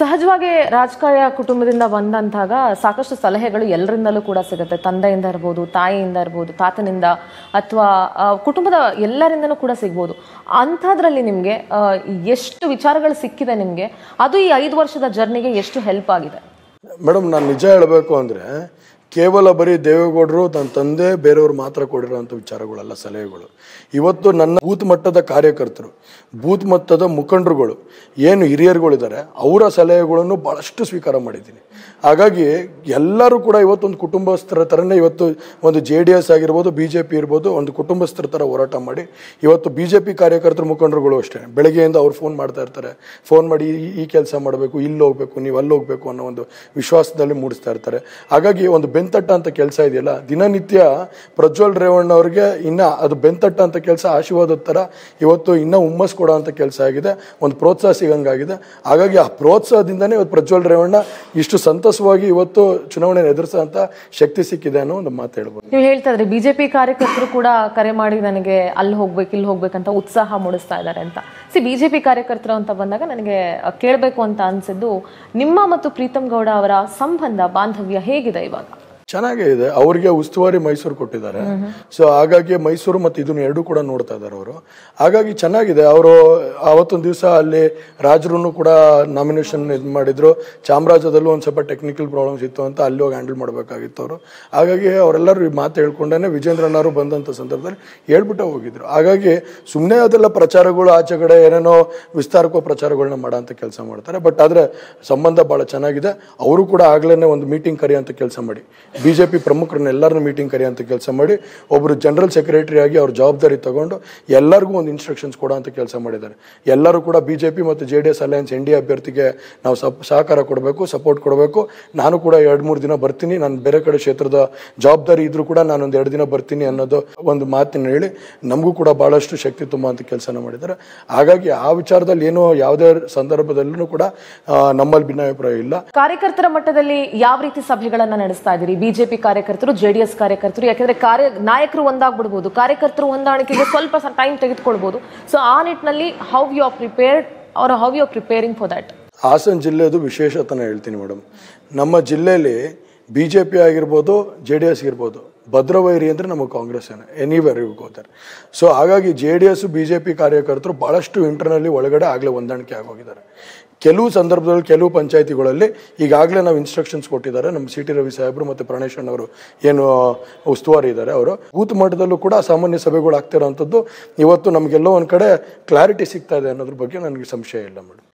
ಸಹಜವಾಗಿ ರಾಜಕಾರಣ ಕುಟುಂಬದಿಂದ ಬಂದಂತಾಗ ಸಾಕಷ್ಟು ಸಲಹೆಗಳು ಎಲ್ಲರಿಂದಲೂ ಕೂಡ ಸಿಗುತ್ತೆ ತಂದೆಯಿಂದ ಇರ್ಬೋದು ತಾಯಿಯಿಂದ ಇರ್ಬೋದು ತಾತನಿಂದ ಅಥವಾ ಕುಟುಂಬದ ಎಲ್ಲರಿಂದನೂ ಕೂಡ ಸಿಗ್ಬೋದು ಅಂಥದ್ರಲ್ಲಿ ನಿಮಗೆ ಎಷ್ಟು ವಿಚಾರಗಳು ಸಿಕ್ಕಿದೆ ನಿಮಗೆ ಅದು ಈ ಐದು ವರ್ಷದ ಜರ್ನಿಗೆ ಎಷ್ಟು ಹೆಲ್ಪ್ ಆಗಿದೆ ಮೇಡಮ್ ನಾನು ನಿಜ ಹೇಳಬೇಕು ಅಂದರೆ ಕೇವಲ ಬರೀ ದೇವೇಗೌಡರು ತನ್ನ ತಂದೆ ಬೇರೆಯವರು ಮಾತ್ರ ಕೊಡಿರೋಂಥ ವಿಚಾರಗಳಲ್ಲ ಸಲಹೆಗಳು ಇವತ್ತು ನನ್ನ ಬೂತ್ ಮಟ್ಟದ ಕಾರ್ಯಕರ್ತರು ಬೂತ್ ಮಟ್ಟದ ಮುಖಂಡರುಗಳು ಏನು ಹಿರಿಯರುಗಳಿದ್ದಾರೆ ಅವರ ಸಲಹೆಗಳನ್ನು ಭಾಳಷ್ಟು ಸ್ವೀಕಾರ ಮಾಡಿದ್ದೀನಿ ಹಾಗಾಗಿ ಎಲ್ಲರೂ ಕೂಡ ಇವತ್ತೊಂದು ಕುಟುಂಬಸ್ಥರ ಥರನೇ ಇವತ್ತು ಒಂದು ಜೆ ಡಿ ಎಸ್ ಆಗಿರ್ಬೋದು ಬಿ ಜೆ ಪಿ ಇರ್ಬೋದು ಒಂದು ಕುಟುಂಬಸ್ಥರ ಥರ ಹೋರಾಟ ಮಾಡಿ ಇವತ್ತು ಬಿ ಜೆ ಪಿ ಕಾರ್ಯಕರ್ತರು ಮುಖಂಡರುಗಳು ಅಷ್ಟೇ ಬೆಳಗ್ಗೆಯಿಂದ ಅವ್ರು ಫೋನ್ ಮಾಡ್ತಾ ಇರ್ತಾರೆ ಫೋನ್ ಮಾಡಿ ಈ ಕೆಲಸ ಮಾಡಬೇಕು ಇಲ್ಲಿ ಹೋಗಬೇಕು ನೀವು ಅಲ್ಲಿ ಹೋಗಬೇಕು ಅನ್ನೋ ಒಂದು ವಿಶ್ವಾಸದಲ್ಲಿ ಮೂಡಿಸ್ತಾ ಇರ್ತಾರೆ ಹಾಗಾಗಿ ಒಂದು ಬೆಂತಟ್ಟ ಅಂತ ಕೆಲಸ ಇದೆಯಲ್ಲ ದಿನನಿತ್ಯ ಪ್ರಜ್ವಲ್ ರೇವಣ್ಣ ಅವರಿಗೆ ಇನ್ನ ಅದು ಬೆಂತಟ್ಟ ಅಂತ ಕೆಲಸ ಆಶೀರ್ವಾದದ ಥರ ಇವತ್ತು ಇನ್ನ ಹುಮ್ಮಸ್ ಕೊಡೋ ಅಂಥ ಕೆಲಸ ಆಗಿದೆ ಒಂದು ಪ್ರೋತ್ಸಾಹ ಸಿಗಂಗಾಗಿದೆ ಹಾಗಾಗಿ ಆ ಪ್ರೋತ್ಸಾಹದಿಂದನೇ ಇವತ್ತು ಪ್ರಜ್ವಲ್ ರೇವಣ್ಣ ಇಷ್ಟು ಸಂತಸವಾಗಿ ಇವತ್ತು ಚುನಾವಣೆ ಎದುರಿಸೋ ಅಂತ ಶಕ್ತಿ ಸಿಕ್ಕಿದೆ ಅನ್ನೋ ಒಂದು ಮಾತು ಹೇಳ್ಬೋದು ನೀವು ಹೇಳ್ತಾ ಇದ್ರೆ ಬಿಜೆಪಿ ಕಾರ್ಯಕರ್ತರು ಕೂಡ ಕರೆ ಮಾಡಿ ನನಗೆ ಅಲ್ಲಿ ಹೋಗ್ಬೇಕು ಇಲ್ಲಿ ಹೋಗ್ಬೇಕಂತ ಉತ್ಸಾಹ ಮೂಡಿಸ್ತಾ ಇದ್ದಾರೆ ಅಂತ ಸಿ ಬಿಜೆಪಿ ಕಾರ್ಯಕರ್ತರು ಅಂತ ಬಂದಾಗ ನನಗೆ ಕೇಳಬೇಕು ಅಂತ ಅನ್ಸಿದ್ದು ನಿಮ್ಮ ಮತ್ತು ಪ್ರೀತಮ್ ಗೌಡ ಅವರ ಸಂಬಂಧ ಬಾಂಧವ್ಯ ಹೇಗಿದೆ ಇವಾಗ ಚೆನ್ನಾಗೇ ಇದೆ ಅವರಿಗೆ ಉಸ್ತುವಾರಿ ಮೈಸೂರು ಕೊಟ್ಟಿದ್ದಾರೆ ಸೊ ಹಾಗಾಗಿ ಮೈಸೂರು ಮತ್ತು ಇದನ್ನು ಎರಡೂ ಕೂಡ ನೋಡ್ತಾ ಇದ್ದಾರೆ ಅವರು ಹಾಗಾಗಿ ಚೆನ್ನಾಗಿದೆ ಅವರು ಆವತ್ತೊಂದು ದಿವಸ ಅಲ್ಲಿ ರಾಜರು ಕೂಡ ನಾಮಿನೇಷನ್ ಇದು ಮಾಡಿದ್ರು ಚಾಮರಾಜದಲ್ಲೂ ಒಂದು ಸ್ವಲ್ಪ ಟೆಕ್ನಿಕಲ್ ಪ್ರಾಬ್ಲಮ್ಸ್ ಇತ್ತು ಅಂತ ಅಲ್ಲಿ ಹೋಗಿ ಹ್ಯಾಂಡಲ್ ಮಾಡಬೇಕಾಗಿತ್ತು ಅವರು ಹಾಗಾಗಿ ಅವರೆಲ್ಲರೂ ಈ ಮಾತು ಹೇಳ್ಕೊಂಡೇ ವಿಜೇಂದ್ರನವರು ಬಂದಂಥ ಸಂದರ್ಭದಲ್ಲಿ ಹೇಳ್ಬಿಟ್ಟು ಹೋಗಿದ್ರು ಹಾಗಾಗಿ ಸುಮ್ಮನೆ ಅದೆಲ್ಲ ಪ್ರಚಾರಗಳು ಆಚೆ ಕಡೆ ಏನೇನೋ ವಿಸ್ತಾರಕೋ ಪ್ರಚಾರಗಳನ್ನ ಮಾಡೋ ಅಂತ ಕೆಲಸ ಮಾಡ್ತಾರೆ ಬಟ್ ಆದರೆ ಸಂಬಂಧ ಭಾಳ ಚೆನ್ನಾಗಿದೆ ಅವರು ಕೂಡ ಆಗ್ಲೇ ಒಂದು ಮೀಟಿಂಗ್ ಕರೆಯುವಂಥ ಅಂತ ಕೆಲಸ ಮಾಡಿ ಬಿ ಜೆ ಪಿ ಪ್ರಮುಖರನ್ನ ಎಲ್ಲರನ್ನೂ ಮೀಟಿಂಗ್ ಕರೆಯುವಂತ ಕೆಲಸ ಮಾಡಿ ಒಬ್ಬರು ಜನರಲ್ ಸೆಕ್ರೆಟರಿ ಆಗಿ ಅವ್ರ ಜವಾಬ್ದಾರಿ ತಗೊಂಡು ಎಲ್ಲರಿಗೂ ಒಂದು ಇನ್ಸ್ಟ್ರಕ್ಷನ್ಸ್ ಅಂತ ಕೆಲಸ ಮಾಡಿದ್ದಾರೆ ಎಲ್ಲರೂ ಕೂಡ ಬಿ ಜೆ ಪಿ ಮತ್ತು J D S alliance N D ಅಭ್ಯರ್ಥಿಗೆ ನಾವು ಸಪ್ ಸಹಕಾರ ಕೊಡಬೇಕು ಸಪೋರ್ಟ್ ಕೊಡಬೇಕು ನಾನು ಕೂಡ ಎರಡು ಮೂರು ದಿನ ಬರ್ತೀನಿ ನಾನು ಬೇರೆ ಕಡೆ ಕ್ಷೇತ್ರದ ಜವಾಬ್ದಾರಿ ಇದ್ರೂ ಕೂಡ ನಾನು ಒಂದು ಎರಡು ದಿನ ಬರ್ತೀನಿ ಅನ್ನೋದು ಒಂದು ಮಾತಿನ ಹೇಳಿ ನಮಗೂ ಕೂಡ ಭಾಳಷ್ಟು ಶಕ್ತಿ ತುಂಬ ಅಂತ ಕೆಲಸನ ಮಾಡಿದ್ದಾರೆ ಹಾಗಾಗಿ ಆ ವಿಚಾರದಲ್ಲಿ ಏನೋ ಯಾವುದೇ ಸಂದರ್ಭದಲ್ಲೂ ಕೂಡ ನಮ್ಮಲ್ಲಿ ಭಿನ್ನಾಭಿಪ್ರಾಯ ಇಲ್ಲ ಕಾರ್ಯಕರ್ತರ ಮಟ್ಟದಲ್ಲಿ ಯಾವ ರೀತಿ ಸಭೆಗಳನ್ನು ನಡೆಸ್ತಾ ಇದ್ದೀರಿ ಬಿಜೆಪಿ ಕಾರ್ಯಕರ್ತರು ಜೆಡಿಎಸ್ ಕಾರ್ಯಕರ್ತರು ಯಾಕೆಂದ್ರೆ ಕಾರ್ಯ ನಾಯಕರು ಒಂದಾಗ್ಬಿಡ್ಬೋದು ಕಾರ್ಯಕರ್ತರು ಹೊಂದಾಣಿಕೆಗೆ ಸ್ವಲ್ಪ ಟೈಮ್ ತೆಗೆದುಕೊಳ್ಬೋದು ಸೊ ಆ ನಿಟ್ಟಿನಲ್ಲಿ how you are prepared are how you are preparing for that Hassan ಜಿಲ್ಲೆದು ವಿಶೇಷತನ ಹೇಳ್ತೀನಿ ಮೇಡಮ್ ನಮ್ಮ ಜಿಲ್ಲೆಯಲ್ಲಿ ಬಿ ಜೆ ಪಿ ಆಗಿರ್ಬೋದು ಜೆ ಡಿ ಎಸ್ ಇರ್ಬೋದು ಭದ್ರವೈರಿ ಅಂದರೆ ನಮಗೆ ಕಾಂಗ್ರೆಸ್ ಏನು ಎನಿವೇರಿಗೂ ಹೋಗ್ತಾರೆ ಸೊ ಹಾಗಾಗಿ J D S B J P ಕಾರ್ಯಕರ್ತರು ಭಾಳಷ್ಟು ಇಂಟರ್ನಲ್ಲಿ ಒಳಗಡೆ ಆಗಲೇ ಹೊಂದಾಣಿಕೆ ಆಗೋಗಿದ್ದಾರೆ ಕೆಲವು ಸಂದರ್ಭದಲ್ಲಿ ಕೆಲವು ಪಂಚಾಯಿತಿಗಳಲ್ಲಿ ಈಗಾಗಲೇ ನಾವು ಇನ್ಸ್ಟ್ರಕ್ಷನ್ಸ್ ಕೊಟ್ಟಿದ್ದಾರೆ ನಮ್ಮ ಸಿ ಟಿ ರವಿ ಸಾಹೇಬರು ಮತ್ತು ಪ್ರಣೇಶ್ ಅವರು ಏನು ಉಸ್ತುವಾರಿ ಇದ್ದಾರೆ ಅವರು ಬೂತ್ ಮಟ್ಟದಲ್ಲೂ ಕೂಡ ಸಾಮಾನ್ಯ ಸಭೆಗಳು ಆಗ್ತಿರೋವಂಥದ್ದು ಇವತ್ತು ನಮಗೆಲ್ಲೋ ಒಂದು ಕಡೆ ಕ್ಲಾರಿಟಿ ಸಿಗ್ತಾ ಇದೆ ಅನ್ನೋದ್ರ ಬಗ್ಗೆ ನನಗೆ ಸಂಶಯ ಇಲ್ಲ ಮೇಡಮ್